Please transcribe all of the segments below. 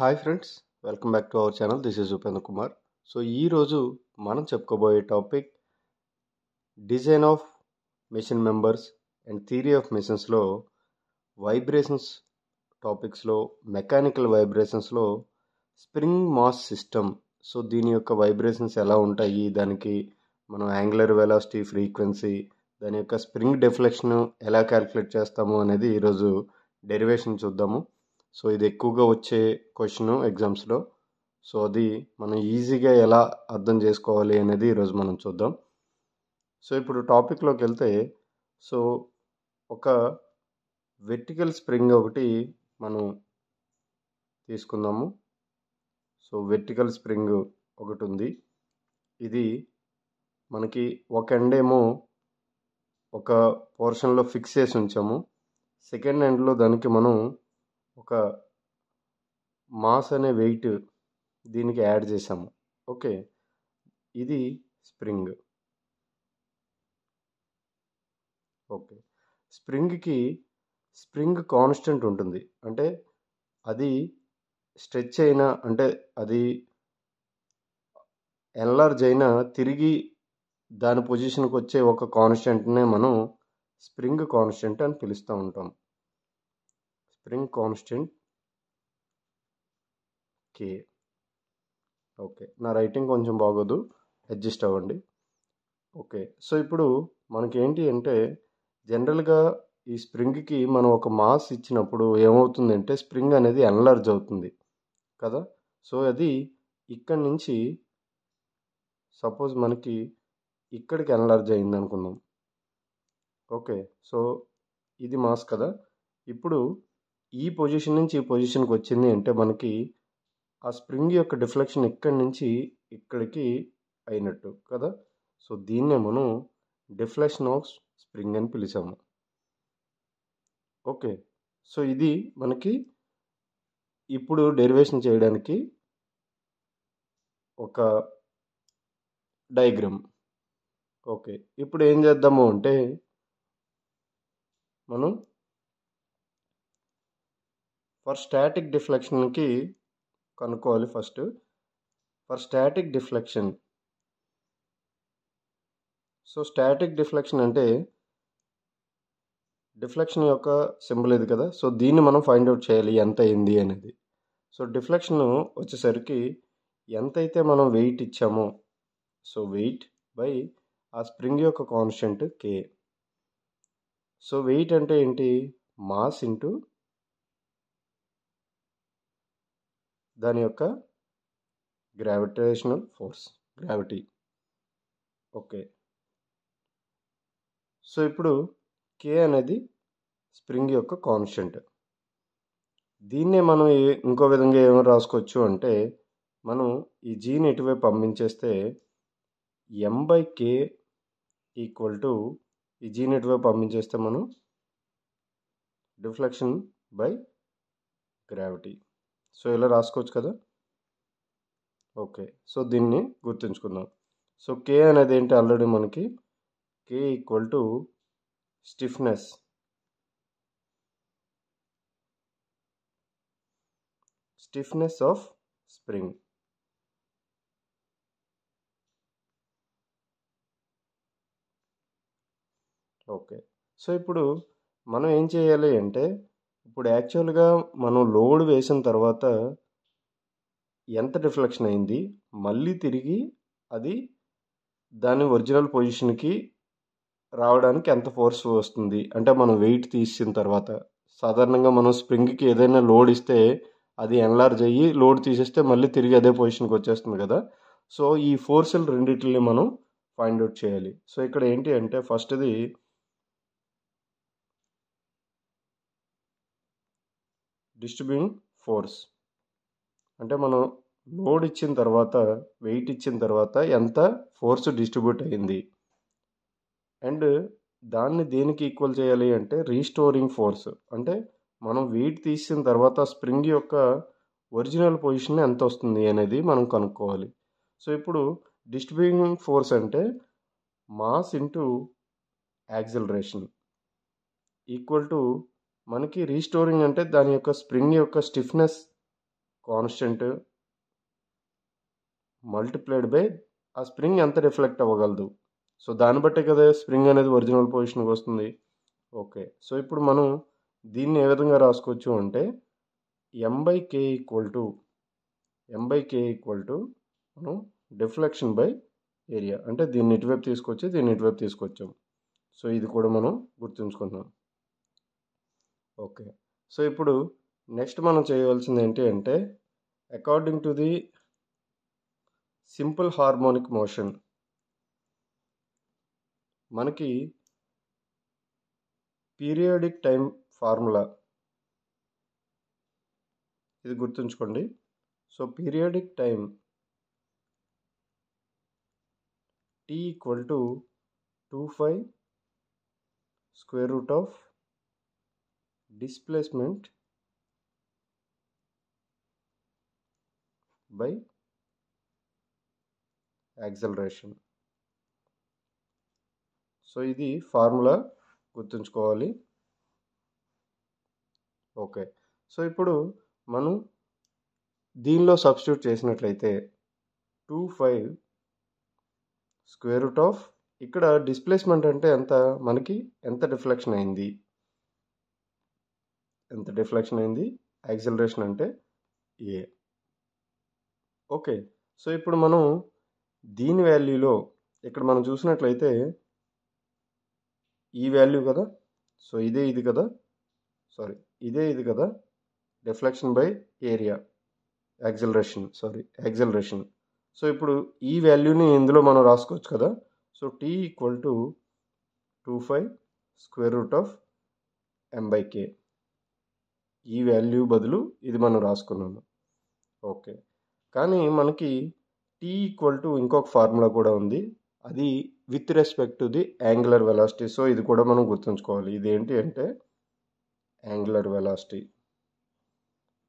hi friends welcome back to our channel this is Upendra Kumar so ఈరోజు మనం చెప్పుకోబోయే topic design of machine members and theory of మిషన్స్లో vibrations టాపిక్స్లో mechanical వైబ్రేషన్స్లో spring mass system so దీని యొక్క వైబ్రేషన్స్ ఎలా ఉంటాయి దానికి మనం యాంగులర్ వెలాసిటీ ఫ్రీక్వెన్సీ దాని యొక్క స్ప్రింగ్ డెఫ్లెక్షన్ ఎలా క్యాలిక్యులేట్ చేస్తాము అనేది ఈరోజు డెరివేషన్ చూద్దాము సో ఇది ఎక్కువగా వచ్చే క్వశ్చను ఎగ్జామ్స్లో సో అది మనం ఈజీగా ఎలా అర్థం చేసుకోవాలి అనేది ఈరోజు మనం చూద్దాం సో ఇప్పుడు టాపిక్లోకి వెళ్తే సో ఒక వెర్టికల్ స్ప్రింగ్ ఒకటి మనం తీసుకుందాము సో వెర్టికల్ స్ప్రింగ్ ఒకటి ఉంది ఇది మనకి ఒక ఎండ్ ఏమో ఒక పోర్షన్లో ఫిక్స్ చేసి ఉంచాము సెకండ్ ఎండ్లో దానికి మనం ఒక మాస్ అనే వెయిట్ దీనికి యాడ్ చేసాము ఓకే ఇది స్ప్రింగ్ ఓకే స్ప్రింగ్కి స్ప్రింగ్ కాన్స్టెంట్ ఉంటుంది అంటే అది స్ట్రెచ్ అయినా అంటే అది ఎల్లర్జ్ అయినా తిరిగి దాని పొజిషన్కి వచ్చే ఒక కాన్స్టెంట్నే మనం స్ప్రింగ్ కాన్స్టెంట్ అని పిలుస్తూ ఉంటాం స్ప్రింగ్ కాన్స్టెంట్ కే ఓకే నా రైటింగ్ కొంచెం బాగోదు అడ్జస్ట్ అవ్వండి ఓకే సో ఇప్పుడు మనకేంటి అంటే జనరల్గా ఈ స్ప్రింగ్కి మనం ఒక మాస్ ఇచ్చినప్పుడు ఏమవుతుందంటే స్ప్రింగ్ అనేది ఎన్లార్జ్ అవుతుంది కదా సో అది ఇక్కడి నుంచి సపోజ్ మనకి ఇక్కడికి ఎన్లార్జ్ అయింది అనుకుందాం ఓకే సో ఇది మాస్ కదా ఇప్పుడు ఈ పొజిషన్ నుంచి ఈ పొజిషన్కి వచ్చింది అంటే మనకి ఆ స్ప్రింగ్ యొక్క డిఫ్లెక్షన్ ఇక్కడి నుంచి ఇక్కడికి అయినట్టు కదా సో దీన్నే మనం డిఫ్లెక్షన్ ఆఫ్ స్ప్రింగ్ అని పిలిచాము ఓకే సో ఇది మనకి ఇప్పుడు డెరివేషన్ చేయడానికి ఒక డయాగ్రామ్ ఓకే ఇప్పుడు ఏం చేద్దాము అంటే మనం ఫర్ స్టాటిక్ డిఫ్లెక్షన్కి కనుక్కోవాలి first for static deflection so static deflection అంటే డిఫ్లెక్షన్ యొక్క సింబల్ ఇది కదా సో దీన్ని మనం ఫైండ్ అవుట్ చేయాలి ఎంత అయింది అనేది సో డిఫ్లెక్షన్ వచ్చేసరికి ఎంతైతే మనం వెయిట్ ఇచ్చామో సో వెయిట్ బై ఆ స్ప్రింగ్ యొక్క కాన్స్టెంట్ కే సో వెయిట్ అంటే ఏంటి మాస్ ఇంటూ దాని యొక్క gravitational force gravity okay so ఇప్పుడు కే అనేది స్ప్రింగ్ యొక్క కాన్స్టెంట్ దీన్నే మనం ఇంకో విధంగా ఏమో రాసుకోవచ్చు అంటే మనం ఈ జీని ఎటువైపు పంపించేస్తే M by K equal to ఈ జీని ఎటువైపు పంపించేస్తే మనం డిఫ్లెక్షన్ బై గ్రావిటీ సో ఇలా రాసుకోవచ్చు కదా ఓకే సో దీన్ని గుర్తుంచుకుందాం సో కే అనేది ఏంటి ఆల్రెడీ మనకి K equal to stiffness stiffness of spring okay so ఇప్పుడు మనం ఏం చేయాలి అంటే ఇప్పుడు యాక్చువల్గా మనం లోడ్ వేసిన తర్వాత ఎంత డిఫ్లెక్షన్ అయింది మళ్ళీ తిరిగి అది దాని ఒరిజినల్ పొజిషన్కి రావడానికి ఎంత ఫోర్స్ వస్తుంది అంటే మనం వెయిట్ తీసిన తర్వాత సాధారణంగా మనం స్ప్రింగ్కి ఏదైనా లోడ్ ఇస్తే అది ఎన్లార్జ్ అయ్యి లోడ్ తీసేస్తే మళ్ళీ తిరిగి అదే పొజిషన్కి వచ్చేస్తుంది కదా సో ఈ ఫోర్సులు రెండింటిని మనం ఫైండ్ అవుట్ చేయాలి సో ఇక్కడ ఏంటి అంటే ఫస్ట్ది డిస్ట్రిబ్యూటింగ్ ఫోర్స్ అంటే మనం లోడ్ ఇచ్చిన తర్వాత వెయిట్ ఇచ్చిన తర్వాత ఎంత ఫోర్స్ డిస్ట్రిబ్యూట్ అయింది అండ్ దాన్ని దేనికి ఈక్వల్ చేయాలి అంటే రీస్టోరింగ్ ఫోర్స్ అంటే మనం వెయిట్ తీసిన తర్వాత స్ప్రింగ్ యొక్క ఒరిజినల్ పొజిషన్ ఎంత వస్తుంది అనేది మనం కనుక్కోవాలి సో ఇప్పుడు డిస్ట్రిబ్యూటింగ్ ఫోర్స్ అంటే mass into acceleration equal to మనకి రీస్టోరింగ్ అంటే దాని యొక్క స్ప్రింగ్ యొక్క స్టిఫ్నెస్ కాన్స్టెంట్ మల్టిప్లైడ్ బై ఆ స్ప్రింగ్ ఎంత రిఫ్లెక్ట్ అవ్వగలదు సో దాన్ని బట్టే కదా స్ప్రింగ్ అనేది ఒరిజినల్ పొజిషన్కి వస్తుంది ఓకే సో ఇప్పుడు మనం దీన్ని ఏ విధంగా రాసుకోవచ్చు అంటే M by K equal to M by K equal to మనం డిఫ్లెక్షన్ బై ఏరియా అంటే దీన్ని ఇటువైపు తీసుకొచ్చి దీన్ని ఇటువైపు తీసుకొచ్చాం సో ఇది కూడా మనం గుర్తుంచుకుంటున్నాం ఓకే సో ఇప్పుడు నెక్స్ట్ మనం చేయవలసింది ఏంటి అంటే according to the simple harmonic motion మనకి పీరియాడిక్ టైం ఫార్ములా ఇది గుర్తుంచుకోండి so periodic time T equal to two pi square root of displacement by acceleration so ఇది ఫార్ములా గుర్తుంచుకోవాలి ఓకే సో ఇప్పుడు మనం దీనిలో సబ్స్టిట్యూట్ చేసినట్లయితే two pi square root of ఇక్కడ డిస్ప్లేస్మెంట్ అంటే ఎంత మనకి ఎంత డిఫ్లెక్షన్ అయింది ఎంత డిఫ్లెక్షన్ అయింది యాక్సిలరేషన్ అంటే ఏ ఓకే సో ఇప్పుడు మనం దీని వాల్యూలో ఇక్కడ మనం చూసినట్లయితే ఈ వాల్యూ కదా సో ఇదే ఇది కదా సారీ ఇదే ఇది కదా deflection by area acceleration sorry acceleration so ఇప్పుడు ఈ వాల్యూని ఇందులో మనం రాసుకోవచ్చు కదా so T equal to two pi square root of M by K ఈ వాల్యూ బదులు ఇది మనం రాసుకున్నాము ఓకే కానీ మనకి టీ ఈక్వల్ టు ఇంకొక ఫార్ములా కూడా ఉంది అది with respect to the angular velocity so ఇది కూడా మనం గుర్తుంచుకోవాలి ఇదేంటి అంటే యాంగులర్ వెలాసిటీ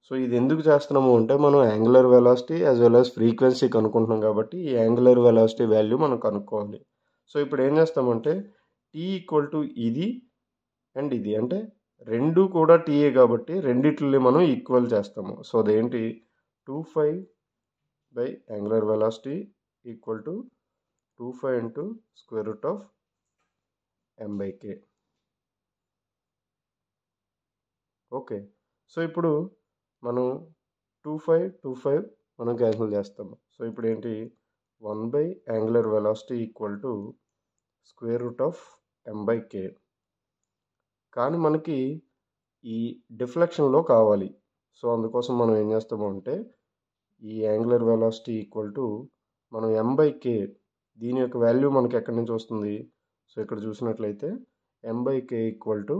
సో ఇది ఎందుకు చేస్తున్నాము అంటే మనం angular velocity as well as frequency కనుక్కుంటున్నాం కాబట్టి ఈ యాంగులర్ వెలాసిటీ వాల్యూ మనం కనుక్కోవాలి సో ఇప్పుడు ఏం చేస్తామంటే టీ ఈక్వల్ టు ఇది అండ్ ఇది అంటే రెండు కూడా టీఏ కాబట్టి రెండిట్లని మనం ఈక్వల్ చేస్తాము సో అదేంటి two pi by angular velocity equal to two pi into square root of M by K okay so ఇప్పుడు మనం టూ ఫైవ్ టూ ఫైవ్ మనం క్యాన్సిల్ చేస్తాము సో ఇప్పుడు ఏంటి one by angular velocity equal to square root of M by K కానీ మనకి ఈ డిఫ్లెక్షన్లో కావాలి సో అందుకోసం మనం ఏం చేస్తామంటే అంటే ఈ యాంగులర్ వెలాసిటీ ఈక్వల్ టు మనం ఎం బై కే దీని యొక్క వాల్యూ మనకి ఎక్కడి నుంచి వస్తుంది సో ఇక్కడ చూసినట్లయితే M by K equal to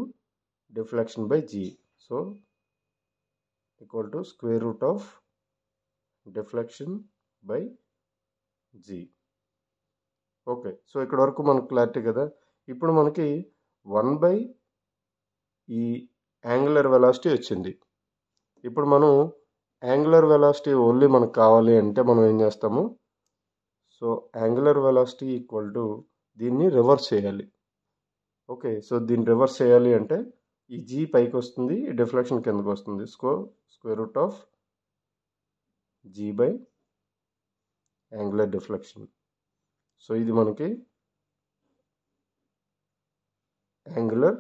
deflection by G so equal to square root of deflection by G okay so ఇక్కడ వరకు మనకు క్లారిటీ కదా ఇప్పుడు మనకి వన్ బై ఈ యాంగులర్ వెలాసిటీ వచ్చింది ఇప్పుడు మనం యాంగులర్ వెలాసిటీ ఓన్లీ మనకు కావాలి అంటే మనం ఏం చేస్తాము so angular velocity equal to దీన్ని రివర్స్ చేయాలి ఓకే సో దీన్ని రివర్స్ చేయాలి అంటే ఈ జీ పైకి వస్తుంది డిఫ్లెక్షన్ కిందకు వస్తుంది స్కో square root of G by angular deflection so ఇది మనకి యాంగులర్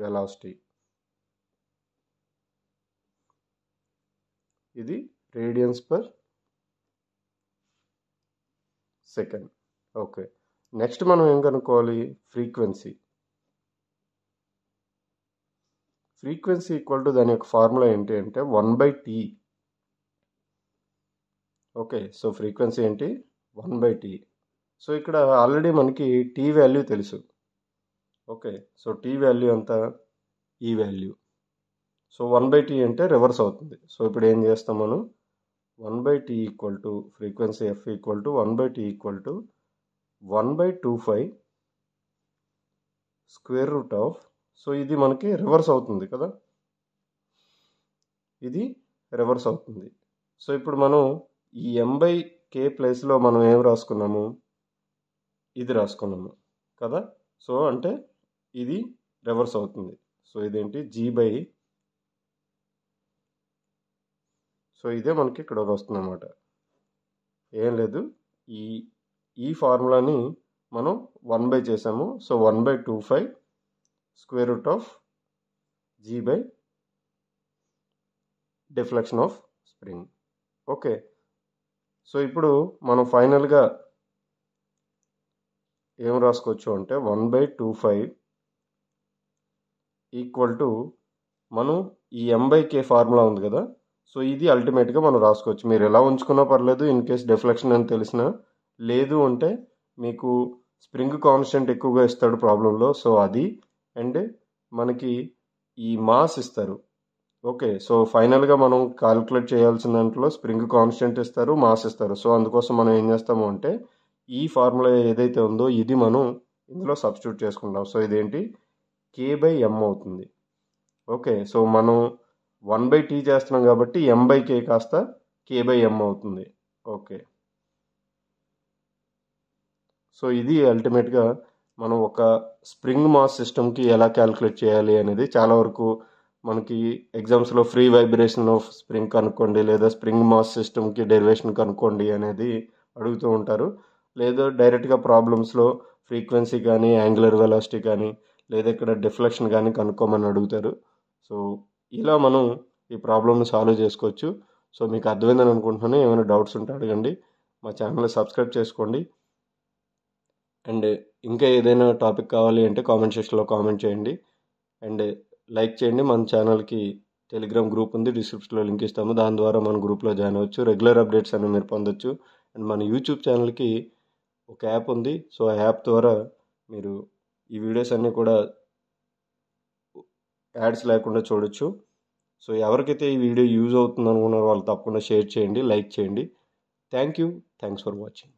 వెలాసిటీ ఇది radians per second okay next మనం ఏం కనుక్కోవాలి ఫ్రీక్వెన్సీ ఫ్రీక్వెన్సీ ఈక్వల్ టు దాని యొక్క ఫార్ములా ఏంటి అంటే one by T okay so frequency ఏంటి వన్ బై టీ సో ఇక్కడ ఆల్రెడీ మనకి టీ వాల్యూ తెలుసు ఓకే సో టీ వాల్యూ ఎంత ఈ value so one by T అంటే రివర్స్ అవుతుంది సో ఇప్పుడు ఏం చేస్తాం మనం one by T equal to frequency F equal to one by T equal to one by two pi square root of so ఇది మనకి రివర్స్ అవుతుంది కదా ఇది రివర్స్ అవుతుంది సో ఇప్పుడు మనం ఈ ఎంబై కే ప్లేస్లో మనం ఏం రాసుకున్నాము ఇది రాసుకున్నాము కదా సో అంటే ఇది రివర్స్ అవుతుంది సో ఇదేంటి జీ బై సో ఇదే మనకి ఇక్కడ వస్తుంది అనమాట ఏం లేదు ఈ ఈ ఫార్ములాని మనం వన్ బై చేసాము so one by two pi square root of G by deflection of spring okay so ఇప్పుడు మనం ఫైనల్గా ఏం రాసుకోవచ్చు అంటే one by two pi equal to మనం ఈ ఎం బై కే ఫార్ములా ఉంది కదా సో ఇది అల్టిమేట్గా మనం రాసుకోవచ్చు మీరు ఎలా ఉంచుకున్నా పర్లేదు ఇన్ కేస్ డెఫ్లెక్షన్ అని తెలిసిన లేదు అంటే మీకు స్ప్రింగ్ కాన్స్టెంట్ ఎక్కువగా ఇస్తాడు ప్రాబ్లంలో సో అది అండ్ మనకి ఈ మాస్ ఇస్తారు ఓకే సో ఫైనల్గా మనం కాలిక్యులేట్ చేయాల్సిన దాంట్లో స్ప్రింగ్ కాన్స్టెంట్ ఇస్తారు మాస్ ఇస్తారు సో అందుకోసం మనం ఏం చేస్తాము అంటే ఈ ఫార్ములా ఏదైతే ఉందో ఇది మనం ఇందులో సబ్స్టిట్యూట్ చేసుకుంటాం సో ఇదేంటి కే బై ఎం అవుతుంది ఓకే సో మనం వన్ బై టీ చేస్తున్నాం కాబట్టి ఎం బై కే కాస్త కే బై ఎం అవుతుంది ఓకే సో ఇది అల్టిమేట్గా మనం ఒక స్ప్రింగ్ మాస్ సిస్టమ్కి ఎలా క్యాలిక్యులేట్ చేయాలి అనేది చాలా వరకు మనకి ఎగ్జామ్స్లో ఫ్రీ వైబ్రేషన్ ఆఫ్ స్ప్రింగ్ కనుక్కోండి లేదా స్ప్రింగ్ మాస్ సిస్టమ్కి డెరివేషన్ కనుక్కోండి అనేది అడుగుతూ ఉంటారు లేదా డైరెక్ట్గా ప్రాబ్లమ్స్లో ఫ్రీక్వెన్సీ కానీ యాంగులర్ వెలాసిటీ కానీ లేదా ఇక్కడ డిఫ్లెక్షన్ కానీ కనుక్కోమని అడుగుతారు సో ఇలా మనం ఈ ప్రాబ్లమ్ని సాల్వ్ చేసుకోవచ్చు సో మీకు అర్థమైందని అనుకుంటున్నాను ఏమైనా డౌట్స్ ఉంటే అడగండి మా ఛానల్ సబ్స్క్రైబ్ చేసుకోండి అండ్ ఇంకా ఏదైనా టాపిక్ కావాలి అంటే కామెంట్ సెక్షన్లో కామెంట్ చేయండి అండ్ లైక్ చేయండి మన ఛానల్కి టెలిగ్రామ్ గ్రూప్ ఉంది డిస్క్రిప్షన్లో లింక్ ఇస్తాము దాని ద్వారా మన గ్రూప్లో జాయిన్ అవ్వచ్చు రెగ్యులర్ అప్డేట్స్ అనేవి మీరు పొందొచ్చు అండ్ మన యూట్యూబ్ ఛానల్కి ఒక యాప్ ఉంది సో ఆ యాప్ ద్వారా మీరు ఈ వీడియోస్ అన్నీ కూడా యాడ్స్ లేకుండా చూడొచ్చు సో ఎవరికైతే ఈ వీడియో యూజ్ అవుతుంది అనుకున్నారో వాళ్ళు తప్పకుండా షేర్ చేయండి లైక్ చేయండి thank you thanks for watching